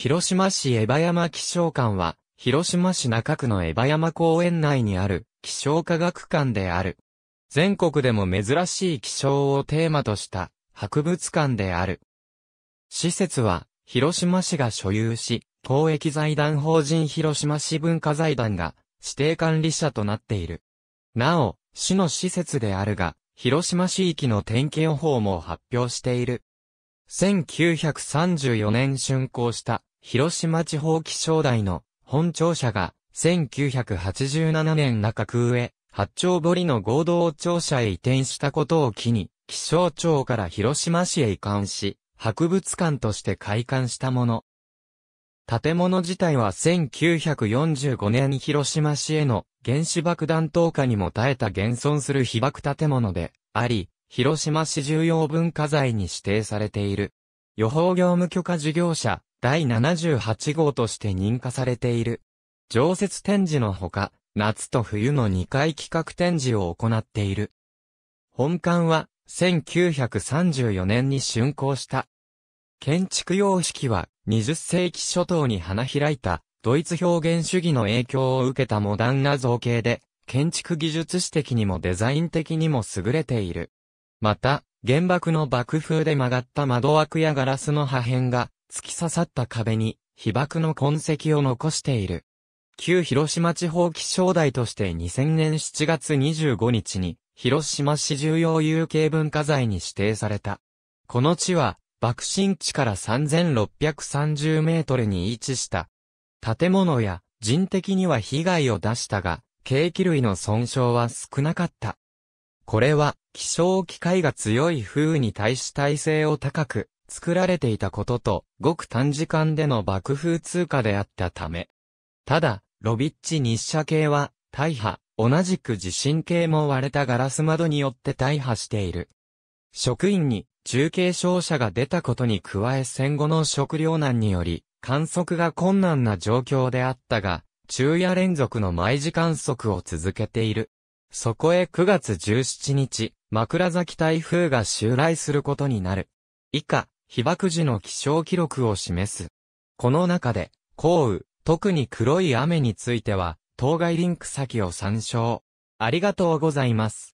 広島市江場山気象館は、広島市中区の江場山公園内にある気象科学館である。全国でも珍しい気象をテーマとした博物館である。施設は、広島市が所有し、公益財団法人広島市文化財団が指定管理者となっている。なお、市の施設であるが、広島市域の天気予報も発表している。1934年竣工した広島地方気象台の本庁舎が、1987年中空へ、八丁堀の合同庁舎へ移転したことを機に、気象庁から広島市へ移管し、博物館として開館したもの。建物自体は1945年に広島市への原子爆弾投下にも耐えた現存する被爆建物であり、広島市重要文化財に指定されている。予報業務許可事業者、第78号として認可されている。常設展示のほか、夏と冬の2回企画展示を行っている。本館は、1934年に竣工した。建築様式は、20世紀初頭に花開いた、ドイツ表現主義の影響を受けたモダンな造形で、建築技術史的にもデザイン的にも優れている。また、原爆の爆風で曲がった窓枠やガラスの破片が突き刺さった壁に被爆の痕跡を残している。旧広島地方気象台として2000年7月25日に広島市重要有形文化財に指定された。この地は爆心地から3630メートルに位置した。建物や人的には被害を出したが、景気類の損傷は少なかった。これは、気象機械が強い風雨に対し耐性を高く、作られていたことと、ごく短時間での爆風通過であったため。ただ、ロビッチ日射系は、大破、同じく地震系も割れたガラス窓によって大破している。職員に中継傷者が出たことに加え戦後の食糧難により観測が困難な状況であったが、昼夜連続の毎時観測を続けている。そこへ9月17日、枕崎台風が襲来することになる。以下、被爆時の気象記録を示す。この中で、降雨、特に黒い雨については、当該リンク先を参照。ありがとうございます。